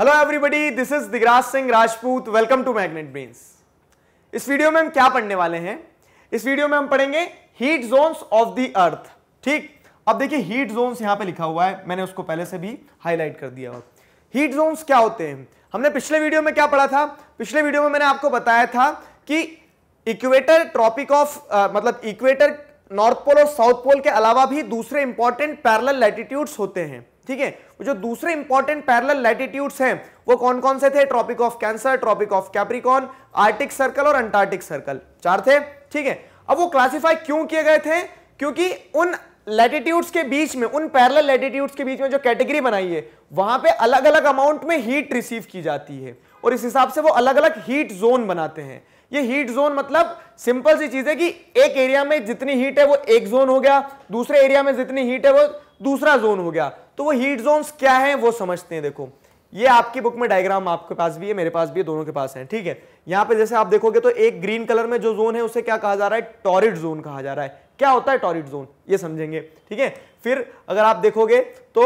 Hello everybody this is Digraj Singh Rajput welcome to Magnet Brains इस video में हम क्या पढ़ने वाले हैं इस वीडियो में हम पढ़ेंगे heat zones of the earth ठीक अब देखिए हीट जोन्स यहां पे लिखा हुआ है मैंने उसको पहले से भी हाईलाइट कर दिया हुआ हीट जोन्स क्या होते हैं हमने पिछले वीडियो में क्या पढ़ा था पिछले वीडियो में मैंने आपको बताया था कि इक्वेटर ट्रॉपिक ऑफ मतलब इक्वेटर नॉर्थ पोल और साउथ पोल के अलावा भी दूसरे इंपॉर्टेंट पैरल लैटिट्यूड्स होते हैं ठीक है जो दूसरे इंपॉर्टेंट पैरल लैटिट्यूड्स हैं वो कौन कौन से थे tropic of Cancer tropic of Capricorn Arctic circle और अंटार्कटिक सर्कल चार थे ठीक है अब वो क्लासिफाई क्यों किए गए थे क्योंकि उन लैटिट्यूड्स के बीच में उन पैरल लैटिट्यूड्स के बीच में जो कैटेगरी बनाई है वहां पे अलग अलग अमाउंट में हीट रिसीव की जाती है और इस हिसाब से वो अलग अलग हीट जोन बनाते हैं ये हीट जोन मतलब सिंपल सी चीज है कि एक एरिया में जितनी हीट है वो एक जोन हो गया दूसरे एरिया में जितनी हीट है वो दूसरा जोन हो गया तो वो हीट जोन क्या है वो समझते हैं देखो ये आपकी बुक में डायग्राम आपके पास भी है मेरे पास भी है दोनों के पास है ठीक है यहां पे जैसे आप देखोगे तो एक ग्रीन कलर में जो जोन है उसे क्या कहा जा रहा है टॉरिड जोन कहा जा रहा है क्या होता है टॉरिड जोन ये समझेंगे ठीक है फिर अगर आप देखोगे तो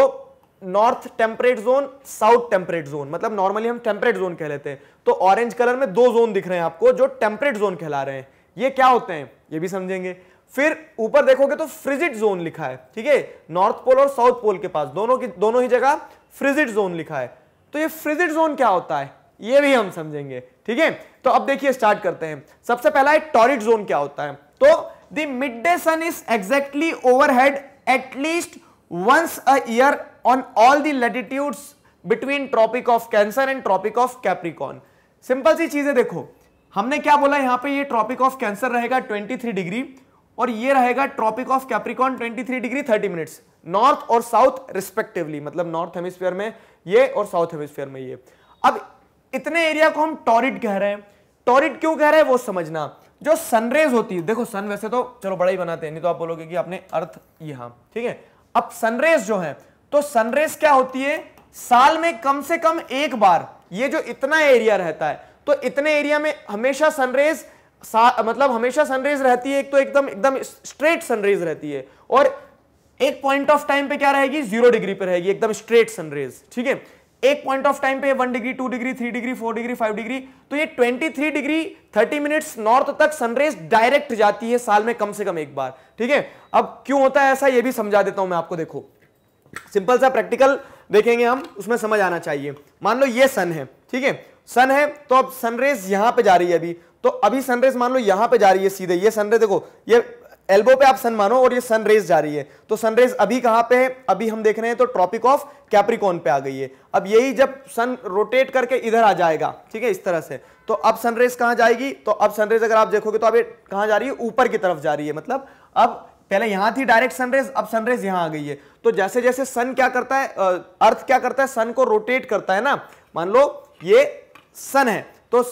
north temperate zone south temperate zone मतलब नॉर्मली हम टेम्परेट जोन कह लेते हैं तो ऑरेंज कलर में दो जोन दिख रहे हैं आपको जो टेम्परेट जोन कहला रहे हैं ये क्या होते हैं ये भी समझेंगे फिर ऊपर देखोगे तो फ्रिजिट जोन लिखा है ठीक है नॉर्थ पोल और साउथ पोल के पास दोनों की दोनों ही जगह फ्रिजिट जोन लिखा है तो ये फ्रिजिट जोन क्या होता है ये भी हम समझेंगे ठीक है तो अब देखिए स्टार्ट करते हैं सबसे पहला है टॉरिट जोन क्या होता है तो the mid day sun is exactly head at least once a year on all all latitude between tropic of Cancer and tropic of Capricorn simple सी चीजें देखो हमने क्या बोला यहां पे ये ट्रॉपिक ऑफ कैंसर रहेगा 23 डिग्री और ये रहेगा tropic of Capricorn 23 degree 30 minutes north और साउथ रिस्पेक्टिवली मतलब नॉर्थ हेमिस्फीयर में ये और साउथ हेमिस्फीयर में ये अब इतने एरिया को हम टॉरिट कह रहे हैं टॉरिट क्यों कह रहे हैं वो समझना जो सनरेज होती है देखो सन वैसे तो चलो बड़ा ही बनाते हैं नहीं तो आप बोलोगे कि आपने अर्थ यहां ठीक है अब सनरेज जो है तो सनरेज क्या होती है साल में कम से कम एक बार ये जो इतना एरिया रहता है तो इतने एरिया में हमेशा सनरेज मतलब हमेशा सनरेज रहती है एक तो एकदम एकदम स्ट्रेट सनरेज रहती है और एक पॉइंट ऑफ टाइम पे क्या रहेगी जीरो डिग्री पे रहेगी एकदम स्ट्रेट सनरेज ठीक है एक पॉइंट ऑफ टाइम पे one degree two degree three degree four degree five degree तो ये twenty three degree thirty minutes north तक सनरेज डायरेक्ट जाती है साल में कम से कम एक बार ठीक है अब क्यों होता है ऐसा ये भी समझा देता हूं मैं आपको देखो सिंपल सा प्रैक्टिकल देखेंगे हम उसमें समझ आना चाहिए मान लो ये सन है ठीक है सन है तो अब सनरेज यहां पे जा रही है अभी तो अभी सनरेज मान लो यहां पे जा रही है सीधे ये सनरेज देखो ये एल्बो पे आप सन मानो और ये सनरेज जा रही है तो सनरेज अभी कहां पे है अभी हम देख रहे हैं तो ट्रॉपिक ऑफ कैप्रिकॉन पे आ गई है अब यही जब सन रोटेट करके इधर आ जाएगा ठीक है इस तरह से तो अब सनरेज कहां जाएगी तो अब सनरेज अगर आप देखोगे तो अब ये कहां जा रही है ऊपर की तरफ जा रही है मतलब अब पहले यहां थी डायरेक्ट सनरेज अब सनरेज यहां आ गई है तो जैसे जैसे सन क्या करता है अर्थ क्या करता है सन को रोटेट करता है ना मान लो ये सन है तो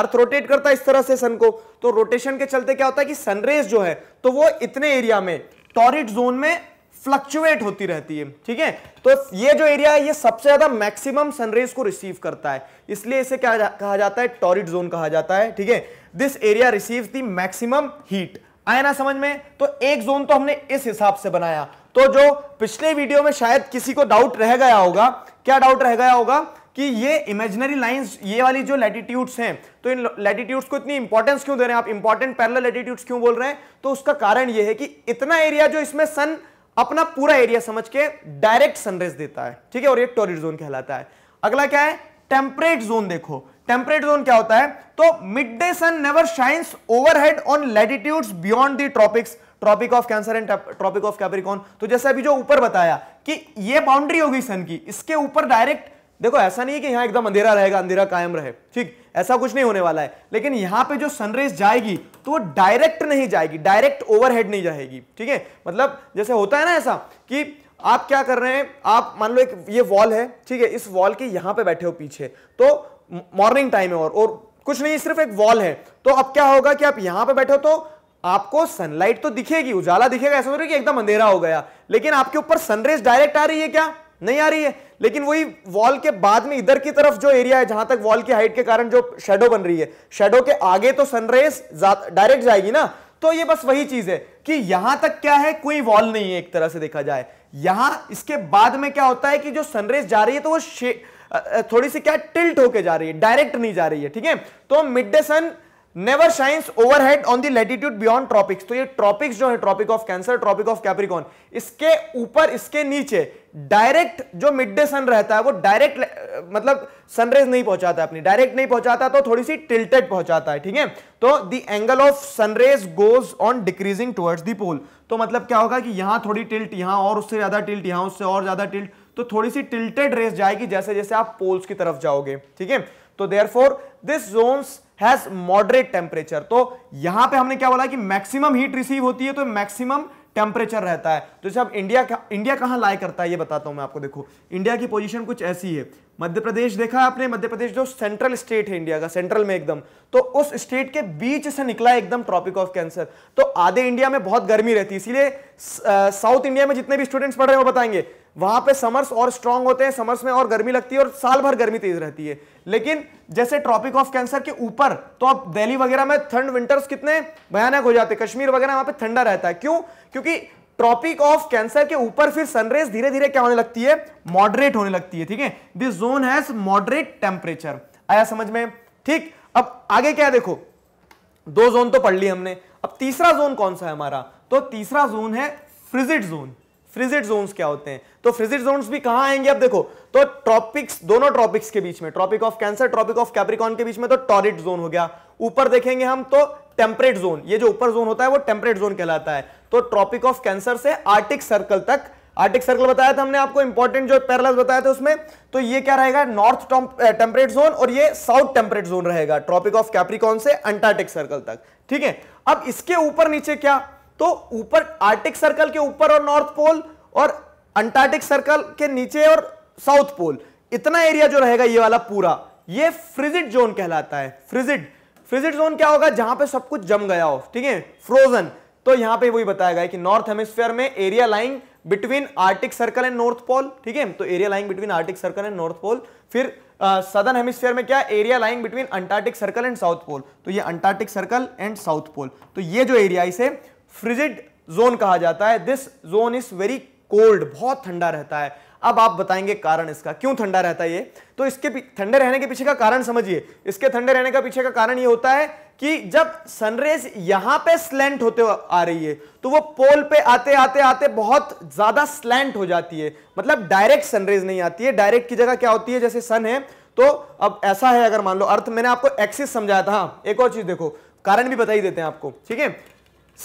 अर्थ रोटेट करता है इस तरह से सन को तो रोटेशन के चलते क्या होता है कि सनरेज जो है तो वो इतने एरिया में टॉरिट जोन में फ्लक्चुएट होती रहती है ठीक है तो ये जो एरिया है ये सबसे ज्यादा मैक्सिमम सनरेज को रिसीव करता है इसलिए इसे क्या जा, कहा जाता है टॉरिट जोन कहा जाता है ठीक है this area receive the maximum heat आया ना समझ में तो एक जोन तो हमने इस हिसाब से बनाया तो जो पिछले वीडियो में शायद किसी को डाउट रह गया होगा क्या डाउट रह गया होगा कि ये इमेजिनरी लाइंस ये वाली जो लैटिट्यूड्स हैं तो इन लैटिट्यूड्स को इतनी इंपॉर्टेंस क्यों दे रहे हैं आप इंपॉर्टेंट पैरल लैटिट्यूड्स क्यों बोल रहे हैं तो उसका कारण ये है कि इतना एरिया जो इसमें सन अपना पूरा एरिया समझ के डायरेक्ट सनरेज देता है ठीक है और ये टोरिड जोन कहलाता है अगला क्या है टेम्परेट जोन देखो टेम्परेट जोन क्या होता है तो mid day sun never shines head on latitudes beyond the tropics tropic of Cancer and tropic of Capricorn तो जैसे अभी जो ऊपर बताया कि ये बाउंड्री होगी सन की इसके ऊपर डायरेक्ट देखो ऐसा नहीं है कि यहाँ एकदम अंधेरा रहेगा अंधेरा कायम रहे ठीक ऐसा कुछ नहीं होने वाला है लेकिन यहां पे जो सनरेज जाएगी तो वो डायरेक्ट नहीं जाएगी डायरेक्ट ओवरहेड नहीं जाएगी ठीक है मतलब जैसे होता है ना ऐसा कि आप क्या कर रहे हैं आप मान लो एक ये वॉल है ठीक है इस वॉल के यहाँ पे बैठे हो पीछे तो मॉर्निंग टाइम है और, और कुछ नहीं सिर्फ एक वॉल है तो अब क्या होगा कि आप यहां पर बैठे हो तो आपको सनलाइट तो दिखेगी उजाला दिखेगा ऐसा हो रहा है कि एकदम अंधेरा हो गया लेकिन आपके ऊपर सनरेज डायरेक्ट आ रही है क्या नहीं आ रही है लेकिन वही वॉल के बाद में इधर की तरफ जो एरिया है जहां तक वॉल की हाइट के कारण जो शेडो बन रही है शेडो के आगे तो सनरेस डायरेक्ट जाएगी ना तो ये बस वही चीज है कि यहां तक क्या है कोई वॉल नहीं है एक तरह से देखा जाए यहां इसके बाद में क्या होता है कि जो सनरेज जा रही है तो वो थोड़ी सी क्या टिल्ट होके जा रही है डायरेक्ट नहीं जा रही है ठीक है तो mid day sun never shines head on latitude beyond tropics तो ये ट्रॉपिक्स जो है tropic of Cancer tropic of Capricorn इसके ऊपर इसके नीचे डायरेक्ट जो मिड डे सन रहता है वो डायरेक्ट मतलब सनरेज नहीं पहुंचाता अपनी डायरेक्ट नहीं पहुंचाता तो थोड़ी सी टिल्टेड पहुंचाता है ठीक है तो the angle of sun rays goes on decreasing towards the pole तो मतलब क्या होगा कि यहां थोड़ी टिल्ट यहां और उससे ज्यादा टिल्ट यहां उससे और ज्यादा टिल्ट तो थोड़ी सी टिल्टेड रेस जाएगी जैसे जैसे आप पोल्स की तरफ जाओगे ठीक है तो there this zones has moderate temperature तो यहां पे हमने क्या बोला कि मैक्सिमम हीट रिसीव होती है तो मैक्सिमम टेम्परेचर रहता है तो जैसे अब इंडिया का, इंडिया कहां लाई करता है ये बताता हूं मैं आपको देखो इंडिया की पोजीशन कुछ ऐसी है मध्य प्रदेश देखा आपने मध्य प्रदेश जो सेंट्रल स्टेट है इंडिया का सेंट्रल में एकदम तो उस स्टेट के बीच से निकला एकदम ट्रॉपिक ऑफ कैंसर तो आधे इंडिया में बहुत गर्मी रहती है इसीलिए साउथ इंडिया में जितने भी स्टूडेंट्स पढ़ रहे हैं वो बताएंगे वहां पे समर्स और स्ट्रांग होते हैं समर्स में और गर्मी लगती है और साल भर गर्मी तेज रहती है लेकिन जैसे ट्रॉपिक ऑफ कैंसर के ऊपर तो आप दिल्ली वगैरह में ठंड विंटर्स कितने भयानक हो जाते कश्मीर वगैरह वहां पे ठंडा रहता है क्यों क्योंकि ट्रॉपिक ऑफ कैंसर के ऊपर फिर सनरेज धीरे धीरे क्या होने लगती है मॉडरेट होने लगती है ठीक है this zone has moderate temperature आया समझ में ठीक अब आगे क्या देखो दो जोन तो पढ़ ली हमने अब तीसरा जोन कौन सा है हमारा तो तीसरा जोन है फ्रिजिड जोन फ्रिजिड जोन्स क्या होते हैं तो फ्रिजिड जोन्स भी कहां आएंगे अब देखो तो ट्रॉपिक्स दोनों ट्रॉपिक्स के बीच में tropic of Cancer tropic of Capricorn के बीच में तो टॉरिट जोन हो गया ऊपर देखेंगे हम तो टेम्परेट जोन ये जो ऊपर जोन होता है वो टेम्परेट जोन कहलाता है तो ट्रॉपिक ऑफ कैंसर से आर्टिक सर्कल तक आर्टिक सर्कल बताया था हमने आपको इंपॉर्टेंट जो पैरल बताया था उसमें तो ये क्या रहेगा नॉर्थ टेम्परेट जोन और ये साउथ टेम्परेट जोन रहेगा ट्रॉपिक ऑफ कैप्रिकॉन से अंटार्टिक सर्कल तक ठीक है अब इसके ऊपर नीचे क्या तो ऊपर आर्टिक सर्कल के ऊपर और नॉर्थ पोल और अंटार्कटिक सर्कल के नीचे और साउथ पोल इतना एरिया जो रहेगा ये वाला पूरा ये फ्रिजिड जोन कहलाता है फ्रिजिड फ्रिजिड जोन क्या होगा जहां पे सब कुछ जम गया हो ठीक है फ्रोजन तो यहां पे वही बताया गया कि नॉर्थ हेमिस्फेयर में area lying between Arctic circle and north pole ठीक है तो area lying between Arctic circle and north pole फिर सदर्न हेमिस्फेयर में क्या area lying between Antarctic circle and south pole तो ये Antarctic circle and south pole तो ये जो एरिया इसे फ्रिजिड जोन कहा जाता है this zone is very cold बहुत ठंडा रहता है अब आप बताएंगे कारण इसका क्यों ठंडा रहता है ये तो इसके ठंडे रहने के पीछे का कारण समझिए इसके ठंडे रहने का पीछे का कारण ये होता है कि जब सनरेज यहां पे स्लैंट होते आ रही है तो वो पोल पे आते आते आते बहुत ज्यादा स्लैंट हो जाती है मतलब डायरेक्ट सनरेज नहीं आती है डायरेक्ट की जगह क्या होती है जैसे सन है तो अब ऐसा है अगर मान लो अर्थ मैंने आपको एक्सिस समझाया था हाँ, एक और चीज देखो कारण भी बताई देते हैं आपको ठीक है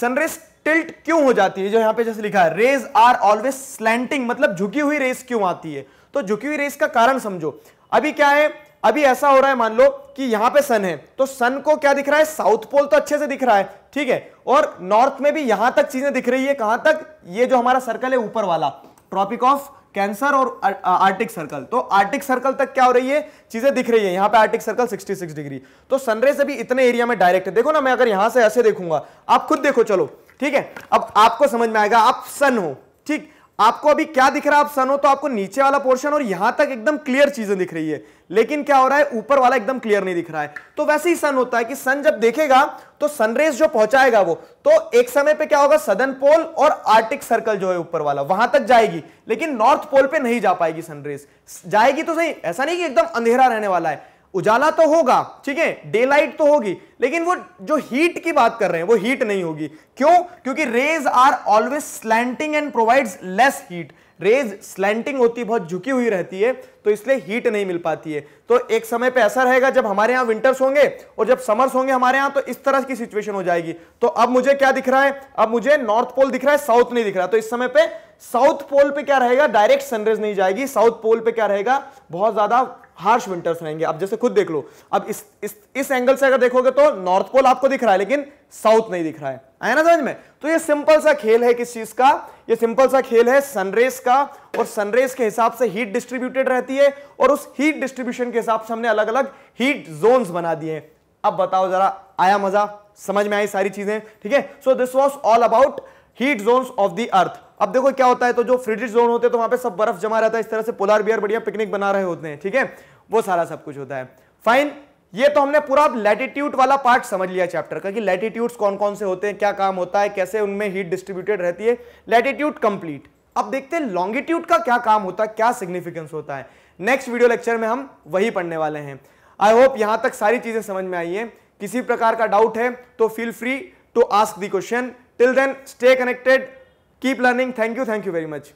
सनरेस टिल्ट क्यों हो जाती है जो यहां पे जैसे लिखा है रेज आर ऑलवेज स्लैंटिंग मतलब झुकी हुई रेस क्यों आती है तो झुकी हुई रेस का कारण समझो अभी क्या है अभी ऐसा हो रहा है मान लो कि यहां पे सन है तो सन को क्या दिख रहा है साउथ पोल तो अच्छे से दिख रहा है ठीक है और नॉर्थ में भी यहां तक चीजें दिख रही है कहां तक ये जो हमारा सर्कल है ऊपर वाला ट्रॉपिक ऑफ कैंसर और आर्टिक सर्कल तो आर्टिक सर्कल तक क्या हो रही है चीजें दिख रही है यहां पे आर्टिक सर्कल 66 डिग्री तो सनरे से भी इतने एरिया में डायरेक्ट है देखो ना मैं अगर यहां से ऐसे देखूंगा आप खुद देखो चलो ठीक है अब आपको समझ में आएगा आप सन हो ठीक आपको अभी क्या दिख रहा है आप सन हो तो आपको नीचे वाला पोर्शन और यहां तक एकदम क्लियर चीजें दिख रही है लेकिन क्या हो रहा है ऊपर वाला एकदम क्लियर नहीं दिख रहा है तो वैसे ही सन होता है कि सन जब देखेगा तो सनरेज जो पहुंचाएगा वो तो एक समय पे क्या होगा सदन पोल और आर्टिक सर्कल जो है ऊपर वाला वहां तक जाएगी लेकिन नॉर्थ पोल पे नहीं जा पाएगी सनरेज जाएगी तो सही ऐसा नहीं कि एकदम अंधेरा रहने वाला है उजाला तो होगा ठीक है डे लाइट तो होगी लेकिन वो जो हीट की बात कर रहे हैं वो हीट नहीं होगी क्यों क्योंकि rays are always slanting and provides less heat rays slanting होती बहुत झुकी हुई रहती है तो इसलिए हीट नहीं मिल पाती है तो एक समय पे ऐसा रहेगा जब हमारे यहां विंटर्स होंगे और जब समर्स होंगे हमारे यहां तो इस तरह की सिचुएशन हो जाएगी तो अब मुझे क्या दिख रहा है अब मुझे नॉर्थ पोल दिख रहा है साउथ नहीं दिख रहा तो इस समय पर साउथ पोल पे क्या रहेगा डायरेक्ट सनरेज नहीं जाएगी साउथ पोल पे क्या रहेगा बहुत ज्यादा हार्श विंटर्स रहेंगे अब जैसे खुद देख लो अब इस इस इस एंगल से अगर देखोगे तो नॉर्थ पोल आपको दिख रहा है लेकिन साउथ नहीं दिख रहा है आया ना समझ में तो ये सिंपल सा खेल है किस चीज का ये सिंपल सा खेल है सनरेज का और सनरेज के हिसाब से हीट डिस्ट्रीब्यूटेड रहती है और उस हीट डिस्ट्रीब्यूशन के हिसाब से हमने अलग अलग हीट जोन बना दिए अब बताओ जरा आया मजा समझ में आई सारी चीजें ठीक है so this was all about heat zone of the earth अब देखो क्या होता है तो जो फ्रिडिज जोन होते हैं तो वहां पे सब बर्फ जमा रहता है इस तरह से पोलर बियर बढ़िया पिकनिक बना रहे होते हैं ठीक है वो सारा सब कुछ होता है फाइन ये तो हमने पूरा लैटिट्यूड वाला पार्ट समझ लिया चैप्टर का कि लैटिट्यूड्स कौन कौन से होते हैं क्या काम होता है कैसे उनमें हीट डिस्ट्रीब्यूटेड रहती है लैटिट्यूड कंप्लीट अब देखते हैं लॉन्गिट्यूड का क्या काम होता है क्या सिग्निफिकेंस होता है नेक्स्ट वीडियो लेक्चर में हम वही पढ़ने वाले हैं आई होप यहां तक सारी चीजें समझ में आई है किसी प्रकार का डाउट है तो feel free to ask the question Till then, stay connected, keep learning. Thank you, thank you very much.